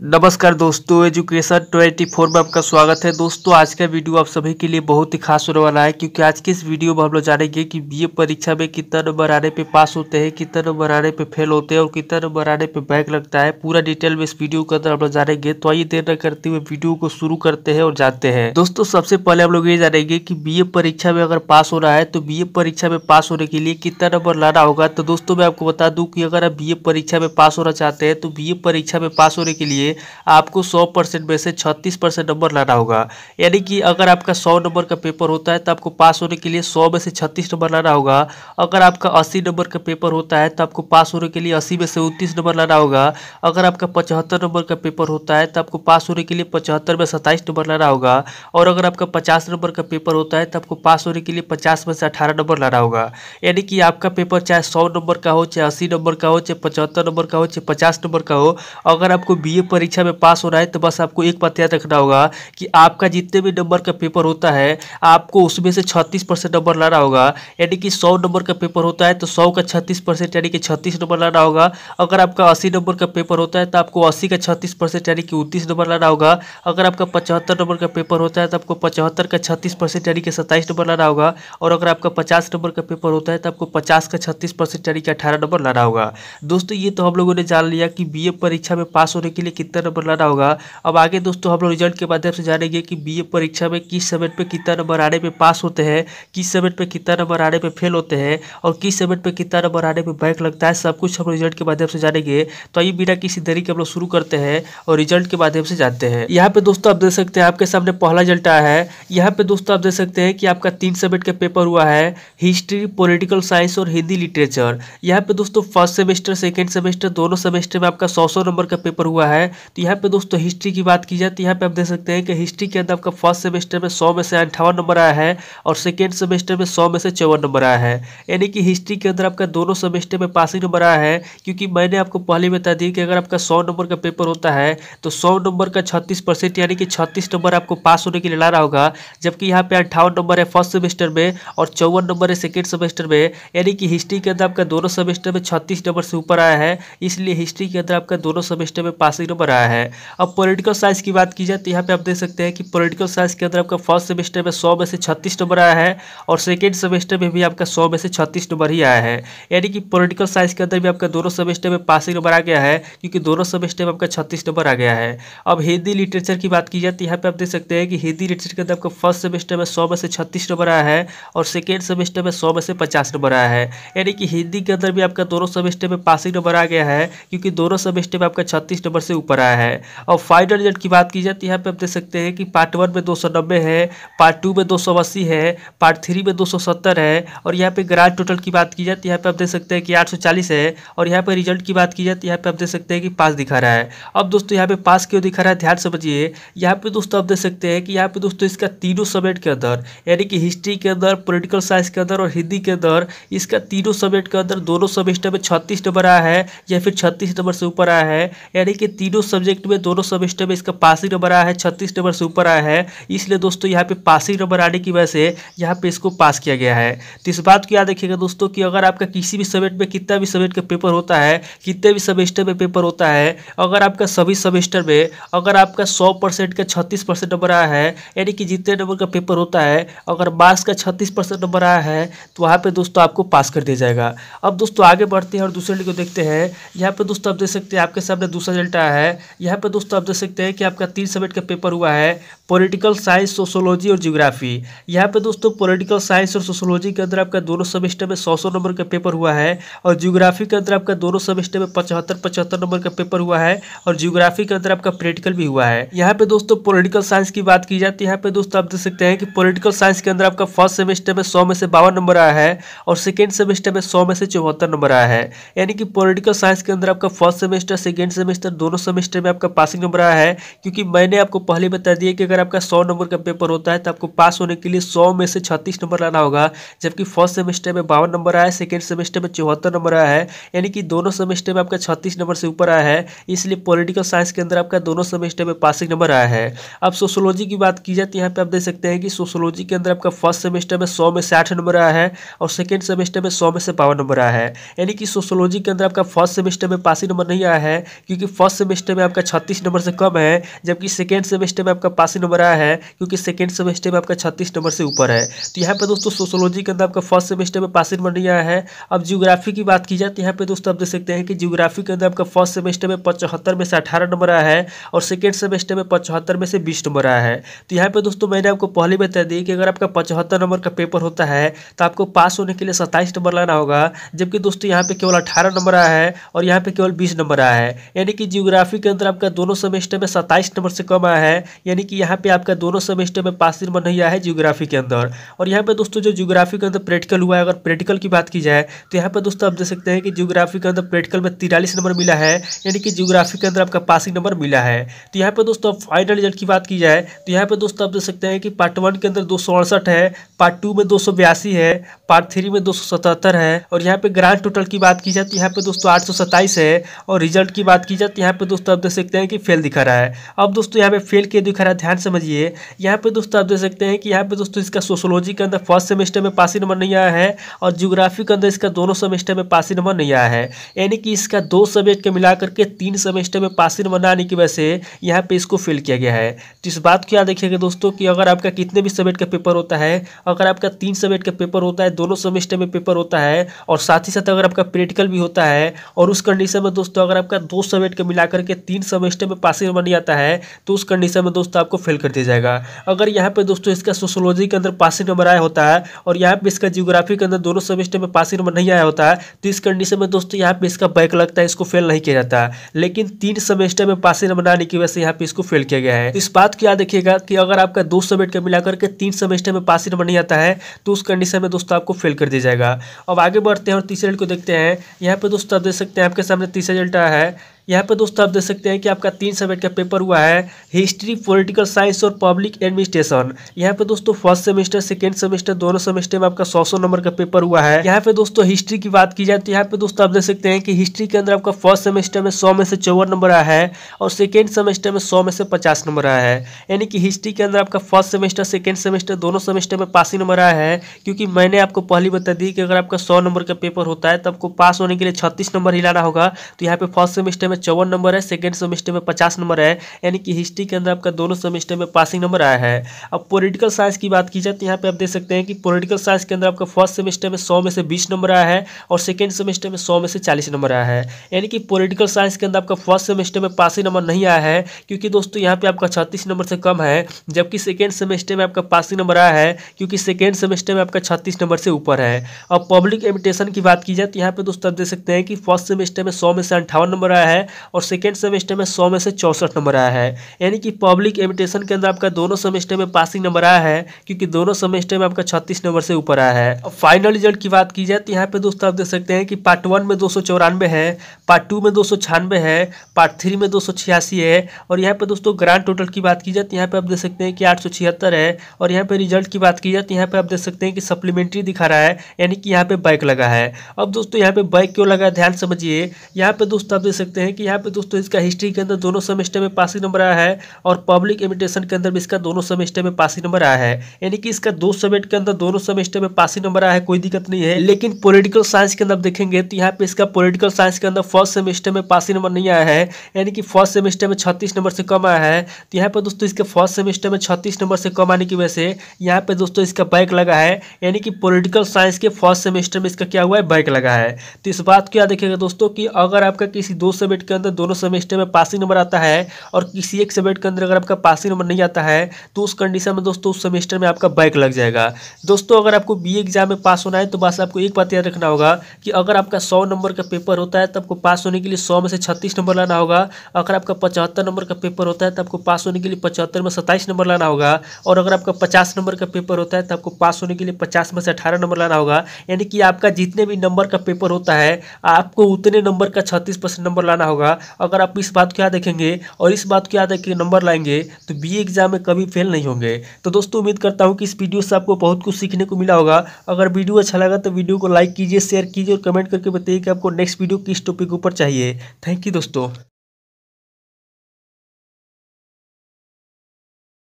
नमस्कार दोस्तों एजुकेशन 24 में आपका स्वागत है दोस्तों आज का वीडियो आप सभी के लिए बहुत ही खास होने वाला है क्योंकि आज के इस वीडियो में हम लोग जानेंगे कि बीए परीक्षा में कितना नंबर आने पे पास होते हैं कितना नंबर आने पे फेल होते हैं और कितना नंबर आने पे बैक लगता है पूरा डिटेल में इस वीडियो के अंदर हम लोग जानेंगे तो आइए देर न करते हुए वीडियो को शुरू करते हैं और जानते हैं दोस्तों सबसे पहले हम लोग ये जानेंगे की बी परीक्षा में अगर पास होना है तो बी परीक्षा में पास होने के लिए कितना नंबर लाना होगा तो दोस्तों मैं आपको बता दूँ की अगर आप बी परीक्षा में पास होना चाहते हैं तो बी परीक्षा में पास होने के लिए लिए आपको सौ परसेंट में से छत्तीस परसेंट नंबर लाना होगा यानी कि अगर आपका सौ नंबर का पेपर होता है तो आपको पास होने के लिए सौ में से छत्तीस नंबर लाना होगा अगर आपका अस्सी नंबर का पेपर होता है तो आपको पास होने के लिए अस्सी में से उनतीस नंबर लाना होगा अगर आपका पचहत्तर नंबर का पेपर होता है तो आपको पास होने के लिए पचहत्तर में सत्ताईस नंबर लाना होगा और अगर आपका पचास नंबर का पेपर होता है तो आपको पास होने के लिए पचास में से अठारह नंबर लाना होगा यानी कि आपका पेपर चाहे सौ नंबर का हो चाहे अस्सी नंबर का हो चाहे पचहत्तर नंबर का हो चाहे पचास नंबर का हो अगर आपको बी ए परीक्षा में पास होना है तो बस आपको एक बात याद रखना होगा कि आपका जितने भी नंबर का पेपर होता है आपको उसमें से छत्तीस परसेंट नंबर लाना होगा यानी कि सौ नंबर का पेपर होता है तो सौ का छत्तीस परसेंट यानी कि छत्तीस नंबर लाना होगा अगर आपका अस्सी नंबर का पेपर होता है तो आपको अस्सी का छत्तीस परसेंट यानी कि उनतीस नंबर लाना होगा अगर आपका पचहत्तर नंबर का पेपर होता है तो आपको पचहत्तर का छत्तीस परसेंट यानी कि सत्ताईस नंबर लाना होगा और अगर आपका पचास नंबर का पेपर होता है तो आपको पचास का छत्तीस परसेंट यानी कि अठारह नंबर लाना होगा दोस्तों ये तो हम लोगों ने जान लिया कि बी परीक्षा में पास होने के लिए कितना नंबर लाना होगा अब आगे दोस्तों हम लोग रिजल्ट के माध्यम से जानेंगे कि बी परीक्षा में किस सब्जेक्ट पर कितना नंबर आने पर पास होते हैं किस सब्जेक्ट पर कितना नंबर आने पर फेल होते हैं और किस सब्जेक्ट पर कितना नंबर आने पर बैक लगता है सब कुछ हम रिजल्ट के माध्यम से जानेंगे तो आइए बिना किसी देरी के हम लोग शुरू करते हैं और रिजल्ट के माध्यम से जानते हैं यहाँ पे दोस्तों आप देख सकते हैं आपके सामने पहला रिजल्ट आया है यहाँ पे दोस्तों आप देख सकते हैं कि आपका तीन सब्जेक्ट का पेपर हुआ है हिस्ट्री पोलिटिकल साइंस और हिंदी लिटरेचर यहाँ पे दोस्तों फर्स्ट सेमेस्टर सेकेंड सेमेस्टर दोनों सेमेस्टर में आपका सौ सौ नंबर का पेपर हुआ है तो यहाँ पे दोस्तों हिस्ट्री की बात की जाए तो यहाँ पे आप देख सकते हैं कि हिस्ट्री के अंदर आपका फर्स्ट सेमेस्टर में सौ में से अंठावन नंबर आया है और सेकेंड सेमेस्टर में सौ में से चौवन नंबर आया है यानी कि हिस्ट्री के अंदर आपका दोनों सेमेस्टर में पासिंग नंबर आया है क्योंकि मैंने आपको पहले बता दी कि अगर आपका सौ नंबर का पेपर होता है तो सौ नंबर का छत्तीस परसेंट यानी कि छत्तीस नंबर आपको पास होने के लिए लाना होगा जबकि यहाँ पे अंठावन नंबर है फर्स्ट सेमेस्टर में और चौवन नंबर है सेकेंड सेमेस्टर में यानी कि हिस्ट्री के अंदर आपका दोनों सेमेस्टर में छत्तीस नंबर से ऊपर आया है इसलिए हिस्ट्री के अंदर आपका दोनों सेमेस्टर में पासिंग नंबर पर आया है अब पॉलिटिकल साइंस की बात की जाए तो यहाँ पे आप देख सकते हैं कि पॉलिटिकल साइंस के अंदर आपका फर्स्ट सेमेस्टर में सौ में से छत्तीस नंबर आया है और सेकेंड सेमेस्टर में भी आपका सौ में से छत्तीस नंबर ही आया है यानी कि पोलिटिकल साइंस के अंदर भी आपका दोनों सेमेस्टर में पासिंग नंबर आ गया है क्योंकि दोनों सेमेस्टर में आपका छत्तीस नंबर आ गया है अब हिंदी लिटरेचर की बात की जाए तो यहाँ पे आप देख सकते हैं कि हिंदी लिटरेचर के अंदर आपका फर्स्ट सेमेस्टर में सौ में से छत्तीस नंबर आया है और सेकेंड सेमेस्टर में सौ में से पचास नंबर आया है यानी कि हिंदी के अंदर भी आपका दोनों सेमेस्टर में पासिंग नंबर आ गया है क्योंकि दोनों सेमेस्टर में आपका छत्तीस नंबर से ऊपर ऊपर आया है और फाइनल रिजल्ट की बात की जाए तो यहाँ पे आप देख सकते हैं कि पार्ट वन में दो सौ नब्बे है पार्ट टू में दो सौ अस्सी है पार्ट थ्री में दो सौ सत्तर है और यहाँ पे ग्रांड टोटल की बात की जाए तो यहाँ पे आप देख सकते हैं कि आठ सौ चालीस है और यहाँ पर रिजल्ट की बात की जाए तो यहाँ पे आप देख सकते हैं कि पास दिखा रहा है अब दोस्तों यहाँ पे पास क्यों दिखा रहा है ध्यान समझिए यहाँ पे दोस्तों आप देख सकते हैं कि यहाँ पे दोस्तों इसका तीनों सब्जेक्ट के अंदर यानी कि हिस्ट्री के अंदर पोलिटिकल साइंस के अंदर और हिंदी के अंदर इसका तीनों सब्जेक्ट के अंदर दोनों सेमेस्टर में छत्तीस नंबर आया है या फिर छत्तीस नंबर से ऊपर आया है यानी कि तीनों जो सब्जेक्ट में दोनों सेमेस्टर में इसका पासिंग नंबर आया है छत्तीस नंबर से ऊपर आया है इसलिए दोस्तों यहाँ पे पासिंग नंबर आने की वजह से यहाँ पे इसको पास किया गया है तो इस बात को याद रखिएगा दोस्तों कि अगर आपका किसी भी सब्जेक्ट में कितना भी सब्जेक्ट का पेपर होता है कितने भी सेमेस्टर में पेपर होता है अगर आपका सभी सेमेस्टर में अगर आपका सौ परसेंट का छत्तीस परसेंट नंबर आया है यानी कि जितने नंबर का पेपर होता है अगर मार्क्स का छत्तीस परसेंट नंबर आया है तो वहाँ पर दोस्तों आपको पास कर दिया जाएगा अब दोस्तों आगे बढ़ते हैं और दूसरे को देखते हैं यहाँ पर दोस्तों आप देख सकते हैं आपके सामने दूसरा रिजल्ट आया है है यहाँ पर दोस्तों आप देख सकते हैं कि आपका तीन सब्जेक्ट का पेपर हुआ है पॉलिटिकल साइंस सोशोलॉजी और जियोग्राफी यहाँ पे दोस्तों पॉलिटिकल साइंस और सोशोलॉजी के अंदर आपका दोनों सेमेस्टर में सौ सौ नंबर का पेपर हुआ है और जियोग्राफी के अंदर आपका दोनों सेमेस्टर में पचहत्तर पचहत्तर नंबर का पेपर हुआ है और जियोग्राफी के अंदर आपका प्रैक्टिकल भी हुआ है यहाँ पे दोस्तों पॉलिटिकल साइंस की बात की जाती है यहाँ पे दोस्तों आप देख सकते हैं कि पॉलिटिकल साइंस के अंदर आपका फर्स्ट तो सेमेस्टर में सौ में से बावन नंबर आया है और सेकेंड सेमेस्टर में सौ में से चौहत्तर नंबर आया है यानी कि पॉलिटिकल साइंस के अंदर आपका फर्स्ट सेमेस्टर सेकेंड सेमेस्टर दोनों सेमेस्टर में आपका पासिंग नंबर आया है क्योंकि मैंने आपको पहले बता दिया कि अगर आपका सौ नंबर का पेपर होता है तो आपको पास होने के लिए सौ में से छत्तीस नंबर लाना होगा जबकि फर्स्ट सेमेस्टर में बावन नंबर आया सेकेंड सेमेस्टर में चौहत्तर नंबर आया है यानी कि दोनों सेमेस्टर में आपका छत्तीस नंबर से ऊपर आया है इसलिए पॉलिटिकल साइंस के अंदर आपका दोनों सेमेस्टर में पासिंग नंबर आया है अब सोशोलॉजी की बात की जाए तो यहाँ पर आप देख सकते हैं कि सोशोलॉजी के अंदर आपका फर्स्ट सेमेस्टर में सौ में साठ नंबर आया है और सेकेंड सेमेस्टर में सौ में से बावन नंबर आया है यानी कि सोशोलॉजी के अंदर आपका फर्स्ट सेमेस्टर में पासिंग नंबर नहीं आया है क्योंकि फर्स्ट सेमेस्टर सेमेस्टर में आपका छत्तीस नंबर से कम है जबकि सेकेंड सेमेस्टर में आपका पासी नंबर आया है क्योंकि सेकेंड सेमेस्टर में आपका छत्तीस नंबर से ऊपर है तो यहाँ पर दोस्तों सोशोलॉजी के अंदर आपका फर्स्ट सेमेस्टर में पासी नंबर नहीं आया है अब जियोग्राफी की बात की जाए तो यहाँ पर दोस्तों आप देख सकते हैं कि जियोग्राफी के अंदर आपका फर्स्ट सेमेस्टर में पचहत्तर में से अठारह नंबर आया है और सेकेंड सेमेस्टर में पचहत्तर में से बीस नंबर आया है तो यहाँ पर दोस्तों मैंने आपको पहले बता दी कि अगर आपका पचहत्तर नंबर का पेपर होता है तो आपको पास होने के लिए सत्ताईस नंबर लाना होगा जबकि दोस्तों यहाँ पे केवल अठारह नंबर आया है और यहाँ पे केवल बीस नंबर आया है यानी कि जियोग्राफी यूपी के अंदर आपका दोनों सेमेस्टर में सत्ताईस नंबर से कम आया है यानी कि यहाँ पे आपका दोनों सेमेस्टर में पास नंबर नहीं आया है जियोग्राफी के अंदर और यहाँ पे दोस्तों जो जियोग्राफी के अंदर प्रैक्टिकल हुआ है अगर प्रैक्टिकल की बात की जाए तो यहाँ पर दोस्तों आप देख सकते हैं कि जियोग्राफी के अंदर प्रैक्टिकल में तिरालीस नंबर मिला है यानी कि जियोग्राफी के अंदर आपका पासिंग नंबर मिला है तो यहाँ पर दोस्तों फाइनल रिजल्ट की बात की जाए तो यहाँ पे दोस्तों आप देख सकते हैं कि पार्ट तो वन तो के अंदर दो है पार्ट टू में दो है पार्ट थ्री में दो है और यहाँ पे ग्रांड टोटल की बात की जाए तो यहाँ पे दोस्तों आठ है और रिजल्ट की बात की जाए तो यहाँ पे दोस्तों दोस्तों आप देख सकते हैं कि फेल दिखा रहा है अब दोस्तों यहाँ पे फेल के दिखा रहा है ध्यान समझिए यहाँ पे दोस्तों आप देख सकते हैं कि यहाँ पे दोस्तों इसका सोशोलॉजी के अंदर फर्स्ट सेमेस्टर में पासी नंबर नहीं आया है और जियोग्राफी के अंदर इसका दोनों सेमेस्टर में पासी नंबर नहीं आया है यानी कि इसका दो सब्जेक्ट के मिला करके तीन सेमेस्टर में पासी नंबर आने की वजह से यहाँ पर इसको फेल किया गया है तो इस बात को याद रखिएगा दोस्तों कि अगर आपका कितने भी सब्जेक्ट का पेपर होता है अगर आपका तीन सब्जेक्ट का पेपर होता है दोनों सेमेस्टर में पेपर होता है और साथ ही साथ अगर आपका प्रैक्टिकल भी होता है और उस कंडीशन में दोस्तों अगर आपका दो सब्जेक्ट का मिला करके तीन सेमेस्टर में पासिंग नंबर नहीं आता है तो उस कंडीशन में दोस्तों आपको फेल कर दिया जाएगा अगर यहाँ पे दोस्तों इसका सोशोलॉजी के अंदर पासिंग नंबर आया होता है और यहाँ पे इसका जियोग्राफी के अंदर दोनों सेमेस्टर में पासिंग नंबर नहीं आया होता है तो इस कंडीशन में दोस्तों यहाँ पे इसका बैक लगता है इसको फेल नहीं किया जाता लेकिन तीन सेमेस्टर में पासिंग नंबर आने की वजह से यहाँ पे इसको फेल किया गया है इस बात को याद रखिएगा कि अगर आपका दो सब्जेक्ट का मिलाकर के तीन सेमेस्टर में पासिंग नंबर नहीं आता है तो उस कंडीशन में दोस्तों आपको फेल कर दिया जाएगा अब आगे बढ़ते हैं और तीसरे रिजल्ट को देखते हैं यहाँ पे दोस्तों आप देख सकते हैं आपके सामने तीसरा रिजल्ट आया है यहाँ पे दोस्तों आप देख सकते हैं कि आपका तीन सब्जेक्ट का पेपर हुआ है हिस्ट्री पॉलिटिकल साइंस और पब्लिक एडमिनिस्ट्रेशन यहाँ पे दोस्तों फर्स्ट सेमेस्टर सेकेंड सेमेस्टर दोनों सेमेस्टर में आपका सौ सौ नंबर का पेपर हुआ है यहाँ पे दोस्तों हिस्ट्री की बात की जाए तो यहाँ पे दोस्तों आप देख सकते हैं कि हिस्ट्री के अंदर आपका फर्स्ट सेमेस्टर में सौ में से चौवन नंबर आया है और सेकेंड सेमेस्टर में सौ में से पचास नंबर आया है यानी कि हिस्ट्री के अंदर आपका फर्स्ट सेमेस्टर सेकेंड सेमेस्टर दोनों सेमेस्टर में ही नंबर आया है क्योंकि मैंने आपको पहली बता दी कि अगर आपका सौ नंबर का पेपर होता है तो आपको पास होने के लिए छत्तीस नंबर हिलाना होगा तो यहाँ पे फर्स्ट सेमेस्टर में चौवन नंबर है सेकेंड सेमेस्टर में पचास नंबर है यानी कि हिस्ट्री के अंदर आपका दोनों सेमेस्टर में पासिंग नंबर आया है अब पोलिटिकल साइंस की बात की जाए तो यहाँ पर आप देख सकते हैं कि पोलिटिकल साइंस के अंदर आपका फर्स्ट सेमेस्टर में सौ में से बीस नंबर आया है और सेकेंड सेमेस्टर में सौ में से चालीस नंबर आया है यानी कि पोलिटिकल साइंस के अंदर आपका फर्स्ट सेमेस्टर में पासिंग नंबर नहीं आया है क्योंकि दोस्तों यहाँ पर आपका छत्तीस नंबर से कम है जबकि सेकेंड सेमेस्टर में आपका पासिंग नंबर आया है क्योंकि सेकेंड सेमेस्टर में आपका छत्तीस नंबर से ऊपर है अब पब्लिक एमिटेशन की बात की जाए तो यहाँ पे दोस्तों आप देख सकते हैं कि फर्स्ट सेमेस्टर में सौ में से अंठावन नंबर आया है और सेकेंड सेमेस्टर में सौ में से चौंसठ नंबर आया है यानी कि पब्लिक एमिटेशन के अंदर आपका दोनों सेमेस्टर में पासिंग नंबर आया है क्योंकि दोनों सेमेस्टर में आपका छत्तीस नंबर से ऊपर आया है और फाइनल रिजल्ट की बात की जाए तो यहाँ पे दोस्तों आप देख सकते हैं कि पार्ट वन में दो है पार्ट टू में दो है पार्ट थ्री में दो है और यहाँ पे दोस्तों ग्रांड टोटल की बात की जाए तो यहाँ पे आप देख सकते हैं कि आठ है और यहाँ पे रिजल्ट की बात की जाए तो यहाँ पे आप देख सकते हैं कि सप्लीमेंट्री दिखा रहा है यानी कि यहाँ पे बाइक लगा है अब दोस्तों यहाँ पे बाइक क्यों लगा है ध्यान समझिए यहाँ पे दोस्तों आप देख सकते हैं कि यहाँ पे दोस्तों इसका हिस्ट्री के अंदर दोनों सेमेस्टर में पासिंग नंबर आया है और पब्लिक इमिटेशन के अंदर भी इसका दोनों सेमेस्टर में पासिंग नंबर आया है यानी कि इसका दो सब्जेक्ट के अंदर दोनों सेमेस्टर में पासिंग नंबर आया है कोई दिक्कत नहीं है लेकिन पोलिटिकल साइंस के अंदर देखेंगे तो यहाँ पे इसका पोलिटिकल साइंस के अंदर फर्स्ट सेमेस्टर में पासिंग नंबर नहीं आया है यानी कि फर्स्ट सेमेस्टर में छत्तीस नंबर से कम आया है तो यहाँ पर दोस्तों इसके फर्स्ट सेमेस्टर में छत्तीस नंबर से कम आने की वजह से यहाँ पे दोस्तों इसका बैक लगा है यानी कि पोलिटिकल साइंस के फर्स्ट सेमेस्टर में इसका क्या हुआ है बैक लगा है तो इस बात को याद रखिएगा दोस्तों कि अगर आपका किसी दो सब्जेक्ट के अंदर दोनों सेमेस्टर में पासिंग नंबर आता है और किसी एक सब्जेक्ट के अंदर अगर आपका पासिंग नंबर नहीं आता है तो उस कंडीशन में दोस्तों उस सेमेस्टर में आपका बैक लग जाएगा दोस्तों अगर आपको बी एग्जाम में पास होना है तो बस आपको एक बात याद रखना होगा कि अगर आपका सौ नंबर का पेपर होता है तो आपको पास होने के लिए सौ में से छत्तीस नंबर लाना होगा अगर आपका पचहत्तर नंबर का पेपर होता है तो आपको पास होने के लिए पचहत्तर में सत्ताईस नंबर लाना होगा और अगर आपका पचास नंबर का पेपर होता है तो आपको पास होने के लिए पचास में से अठारह नंबर लाना होगा यानी कि आपका जितने भी नंबर का पेपर होता है आपको उतने नंबर का छत्तीस परसेंट नंबर लाना होगा अगर आप इस बात को याद रखेंगे और इस बात को याद रखेंगे नंबर लाएंगे तो बी एग्जाम में कभी फेल नहीं होंगे तो दोस्तों उम्मीद करता हूँ कि इस वीडियो से आपको बहुत कुछ सीखने को मिला होगा अगर वीडियो अच्छा लगा तो वीडियो को लाइक कीजिए शेयर कीजिए और कमेंट करके बताइए कि आपको नेक्स्ट वीडियो किस टॉपिक ऊपर चाहिए थैंक यू दोस्तों